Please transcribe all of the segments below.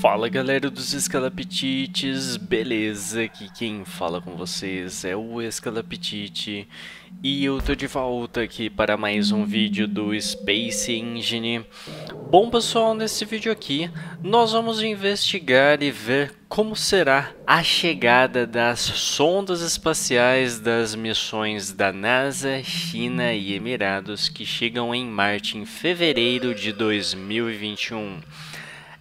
Fala galera dos Escalapetites, beleza? Aqui quem fala com vocês é o Escalapetite e eu tô de volta aqui para mais um vídeo do Space Engine. Bom pessoal, nesse vídeo aqui nós vamos investigar e ver como será a chegada das sondas espaciais das missões da NASA, China e Emirados que chegam em Marte em fevereiro de 2021.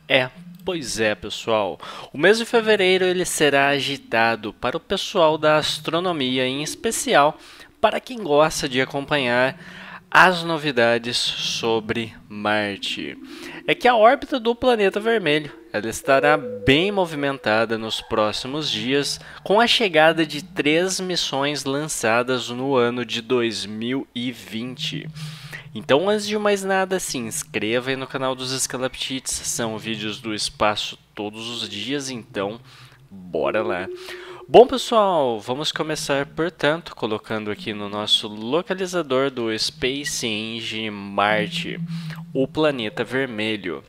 É, Pois é, pessoal. O mês de fevereiro ele será agitado para o pessoal da astronomia, em especial para quem gosta de acompanhar as novidades sobre Marte. É que a órbita do planeta vermelho ela estará bem movimentada nos próximos dias, com a chegada de três missões lançadas no ano de 2020. Então, antes de mais nada, se inscreva aí no canal dos Scalaptites, são vídeos do espaço todos os dias, então bora lá. Bom, pessoal, vamos começar, portanto, colocando aqui no nosso localizador do Space Engine Marte, o planeta vermelho.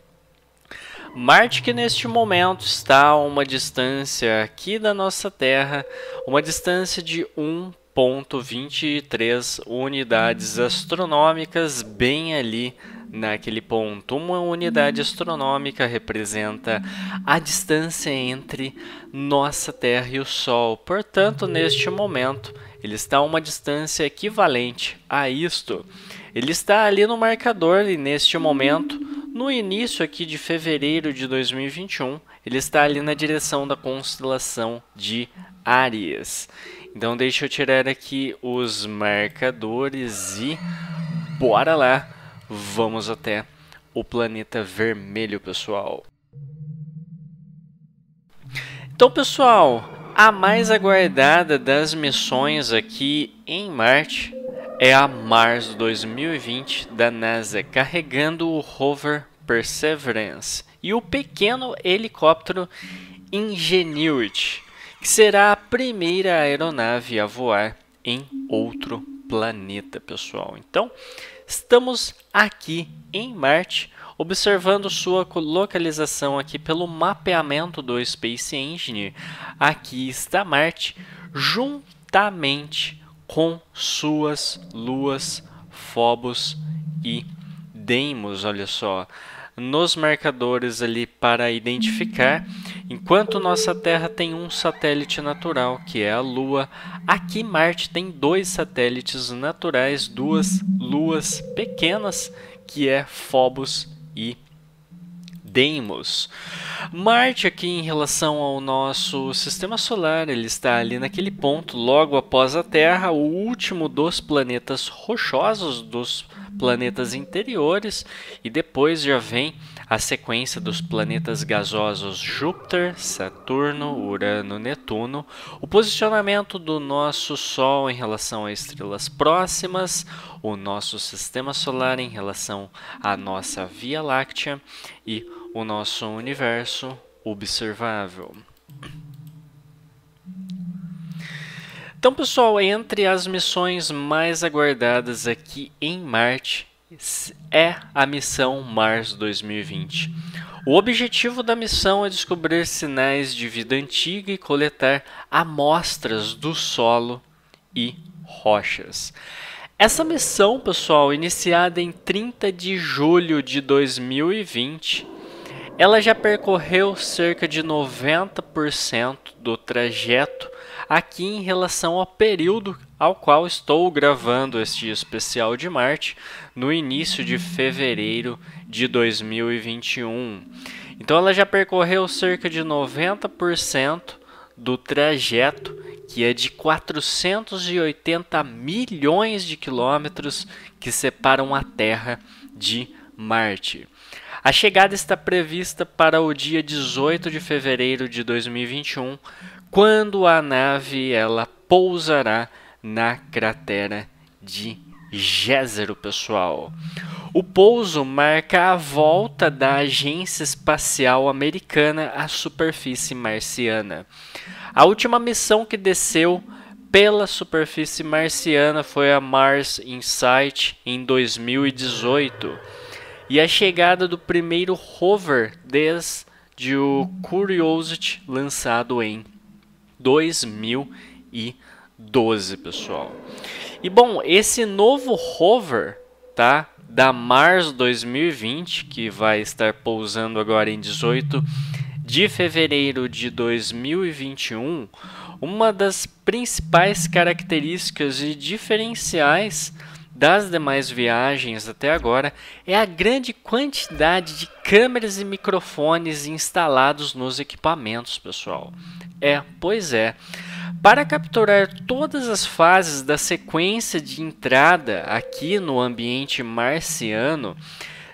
Marte que neste momento está a uma distância aqui da nossa Terra, uma distância de 1.23 unidades astronômicas, bem ali Naquele ponto, uma unidade astronômica representa a distância entre nossa Terra e o Sol. Portanto, neste momento, ele está a uma distância equivalente a isto. Ele está ali no marcador e neste momento, no início aqui de fevereiro de 2021, ele está ali na direção da constelação de Áries. Então deixa eu tirar aqui os marcadores e bora lá Vamos até o planeta vermelho, pessoal. Então, pessoal, a mais aguardada das missões aqui em Marte é a Mars 2020 da NASA, carregando o rover Perseverance e o pequeno helicóptero Ingenuity, que será a primeira aeronave a voar em outro planeta, pessoal. Então, Estamos aqui em Marte, observando sua localização aqui pelo mapeamento do Space Engine. Aqui está Marte, juntamente com suas luas Phobos e Deimos, olha só nos marcadores ali para identificar. Enquanto nossa Terra tem um satélite natural, que é a Lua, aqui Marte tem dois satélites naturais, duas luas pequenas, que é Phobos e Deimos. Marte aqui em relação ao nosso sistema solar, ele está ali naquele ponto logo após a Terra, o último dos planetas rochosos, dos planetas interiores, e depois já vem a sequência dos planetas gasosos Júpiter, Saturno, Urano, Netuno, o posicionamento do nosso Sol em relação a estrelas próximas, o nosso sistema solar em relação à nossa Via Láctea e o nosso universo observável. Então, pessoal, entre as missões mais aguardadas aqui em Marte é a missão Mars 2020. O objetivo da missão é descobrir sinais de vida antiga e coletar amostras do solo e rochas. Essa missão, pessoal, iniciada em 30 de julho de 2020, ela já percorreu cerca de 90% do trajeto aqui em relação ao período ao qual estou gravando este especial de Marte, no início de fevereiro de 2021. Então ela já percorreu cerca de 90% do trajeto, que é de 480 milhões de quilômetros que separam a Terra de Marte. A chegada está prevista para o dia 18 de fevereiro de 2021, quando a nave ela pousará na cratera de Gézero, pessoal. O pouso marca a volta da Agência Espacial Americana à superfície marciana. A última missão que desceu pela superfície marciana foi a Mars Insight em 2018 e a chegada do primeiro rover desde o Curiosity lançado em 2012, pessoal. E bom, esse novo rover, tá? Da Mars 2020, que vai estar pousando agora em 18 de fevereiro de 2021, uma das principais características e diferenciais das demais viagens até agora é a grande quantidade de câmeras e microfones instalados nos equipamentos, pessoal. É, pois é. Para capturar todas as fases da sequência de entrada aqui no ambiente marciano,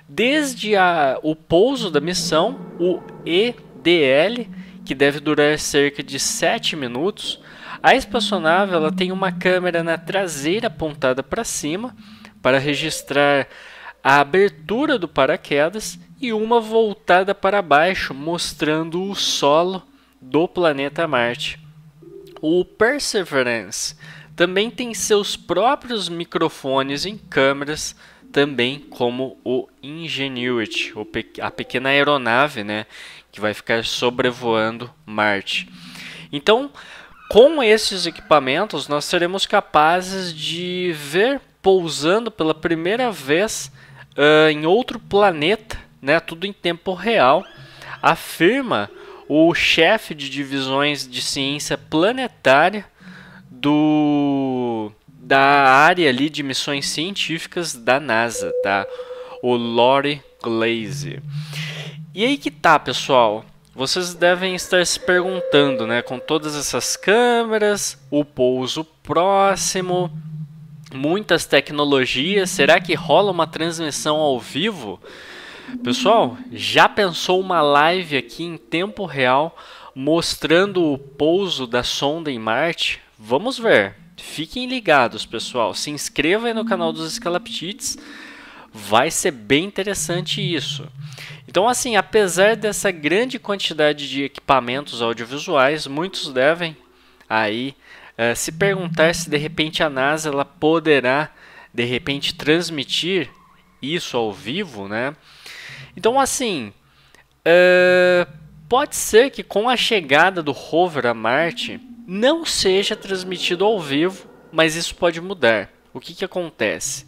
desde a, o pouso da missão, o EDL, que deve durar cerca de 7 minutos, a espaçonave ela tem uma câmera na traseira apontada para cima para registrar a abertura do paraquedas e uma voltada para baixo mostrando o solo do planeta Marte. O Perseverance também tem seus próprios microfones em câmeras, também como o Ingenuity, a pequena aeronave né, que vai ficar sobrevoando Marte. Então, com esses equipamentos, nós seremos capazes de ver pousando pela primeira vez uh, em outro planeta, né, tudo em tempo real, afirma o chefe de divisões de ciência planetária do da área ali de missões científicas da NASA, tá? O Lori Glaze. E aí que tá, pessoal? Vocês devem estar se perguntando, né, com todas essas câmeras, o pouso próximo, muitas tecnologias, será que rola uma transmissão ao vivo? Pessoal, já pensou uma live aqui em tempo real mostrando o pouso da sonda em Marte? Vamos ver. Fiquem ligados, pessoal. Se inscreva aí no canal dos Escalaptites Vai ser bem interessante isso. Então, assim, apesar dessa grande quantidade de equipamentos audiovisuais, muitos devem aí eh, se perguntar se de repente a NASA ela poderá de repente transmitir isso ao vivo, né? Então, assim, eh, pode ser que com a chegada do rover a Marte não seja transmitido ao vivo, mas isso pode mudar. O que, que acontece?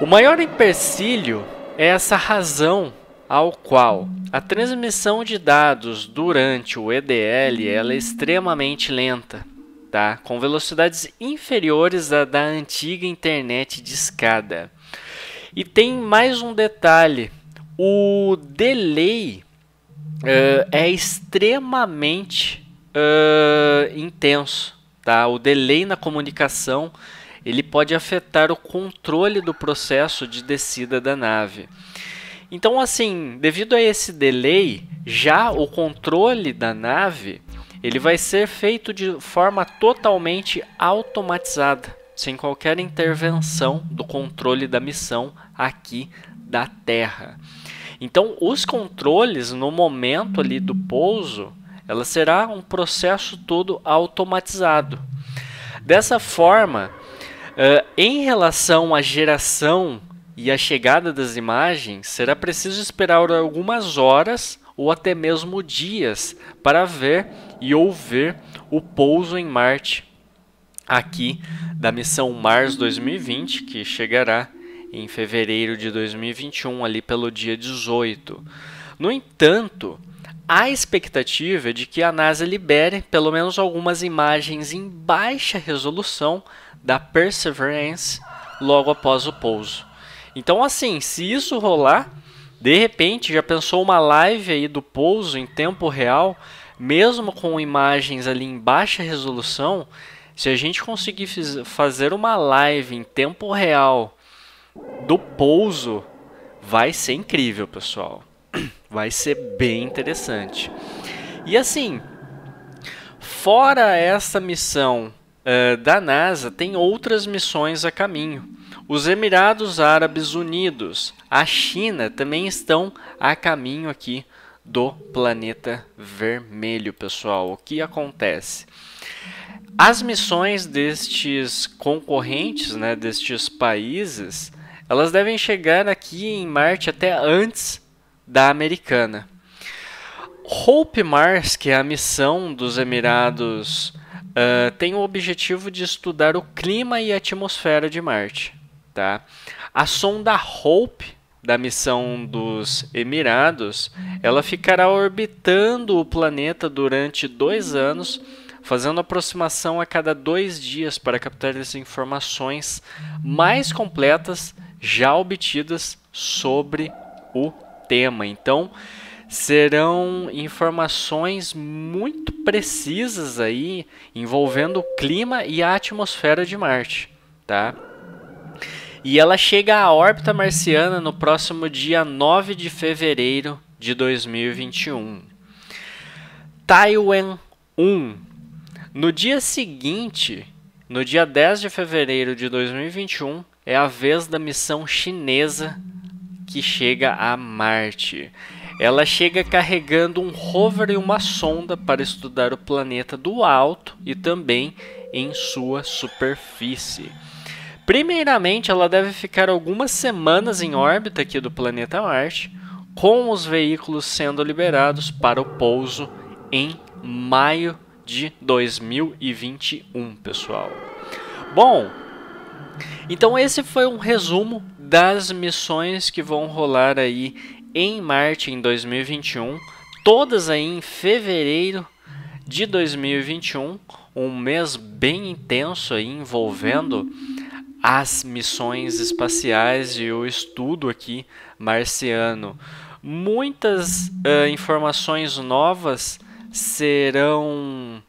O maior empecilho é essa razão ao qual a transmissão de dados durante o EDL é extremamente lenta, tá? com velocidades inferiores à da antiga internet de escada. E tem mais um detalhe: o delay uh, é extremamente uh, intenso. Tá? O delay na comunicação ele pode afetar o controle do processo de descida da nave. Então, assim, devido a esse delay, já o controle da nave ele vai ser feito de forma totalmente automatizada, sem qualquer intervenção do controle da missão aqui da Terra. Então, os controles no momento ali do pouso, ela será um processo todo automatizado. Dessa forma, Uh, em relação à geração e à chegada das imagens, será preciso esperar algumas horas ou até mesmo dias para ver e ouvir o pouso em Marte aqui da missão Mars 2020, que chegará em fevereiro de 2021 ali pelo dia 18. No entanto, Há expectativa de que a NASA libere pelo menos algumas imagens em baixa resolução da Perseverance logo após o pouso. Então, assim, se isso rolar, de repente já pensou uma live aí do pouso em tempo real, mesmo com imagens ali em baixa resolução, se a gente conseguir fazer uma live em tempo real do pouso, vai ser incrível, pessoal. vai ser bem interessante. E assim, fora essa missão uh, da NASA, tem outras missões a caminho. Os Emirados Árabes Unidos, a China também estão a caminho aqui do planeta vermelho, pessoal. O que acontece? As missões destes concorrentes, né, destes países, elas devem chegar aqui em Marte até antes da Americana. Hope Mars, que é a missão dos Emirados, uh, tem o objetivo de estudar o clima e a atmosfera de Marte. Tá? A sonda Hope da missão dos Emirados, ela ficará orbitando o planeta durante dois anos, fazendo aproximação a cada dois dias para captar as informações mais completas já obtidas sobre o tema. Então, serão informações muito precisas aí envolvendo o clima e a atmosfera de Marte, tá? E ela chega à órbita marciana no próximo dia 9 de fevereiro de 2021. Taiwan 1. No dia seguinte, no dia 10 de fevereiro de 2021, é a vez da missão chinesa que chega a Marte. Ela chega carregando um rover e uma sonda para estudar o planeta do alto e também em sua superfície. Primeiramente, ela deve ficar algumas semanas em órbita aqui do planeta Marte, com os veículos sendo liberados para o pouso em maio de 2021, pessoal. Bom, então esse foi um resumo das missões que vão rolar aí em Marte em 2021, todas aí em fevereiro de 2021, um mês bem intenso aí envolvendo as missões espaciais e o estudo aqui marciano. Muitas uh, informações novas serão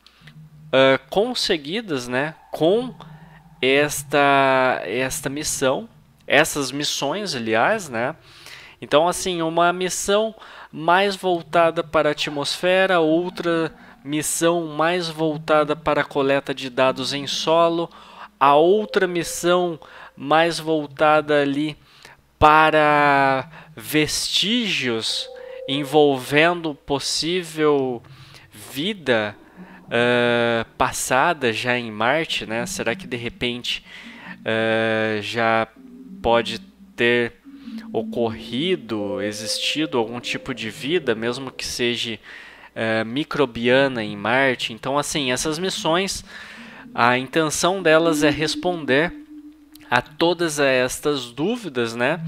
uh, conseguidas né, com esta, esta missão essas missões, aliás, né? Então, assim, uma missão mais voltada para a atmosfera, outra missão mais voltada para a coleta de dados em solo, a outra missão mais voltada ali para vestígios envolvendo possível vida uh, passada já em Marte, né? Será que de repente uh, já pode ter ocorrido, existido algum tipo de vida, mesmo que seja é, microbiana em Marte. Então, assim, essas missões, a intenção delas é responder a todas estas dúvidas, né?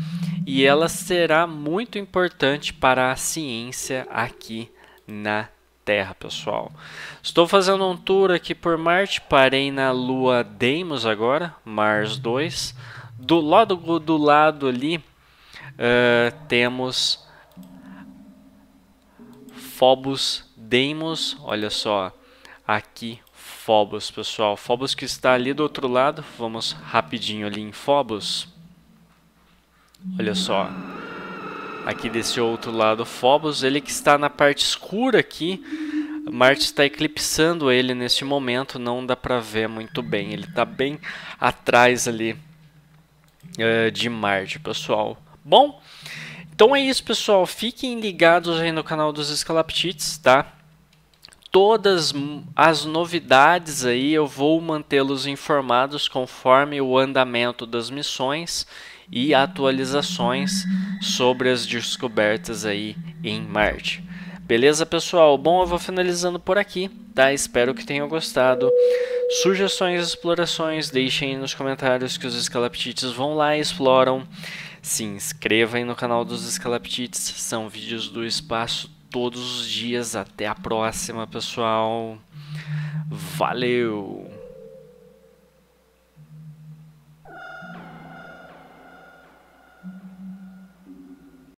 E ela será muito importante para a ciência aqui na Terra, pessoal. Estou fazendo um tour aqui por Marte, parei na Lua Deimos agora, Mars 2 do lado do lado ali uh, temos Phobos Deimos. Olha só, aqui Phobos, pessoal. Phobos que está ali do outro lado. Vamos rapidinho ali em Phobos. Olha só. Aqui desse outro lado, Phobos, ele que está na parte escura aqui. Marte está eclipsando ele neste momento, não dá para ver muito bem. Ele está bem atrás ali uh, de Marte, pessoal. Bom, então é isso, pessoal. Fiquem ligados aí no canal dos Escalaptites, tá? Todas as novidades aí eu vou mantê-los informados conforme o andamento das missões e atualizações sobre as descobertas aí em Marte. Beleza, pessoal? Bom, eu vou finalizando por aqui, tá? Espero que tenham gostado. Sugestões, explorações, deixem nos comentários que os escalaptites vão lá e exploram. Se inscrevam no canal dos escalaptites, são vídeos do espaço todos os dias. Até a próxima, pessoal. Valeu!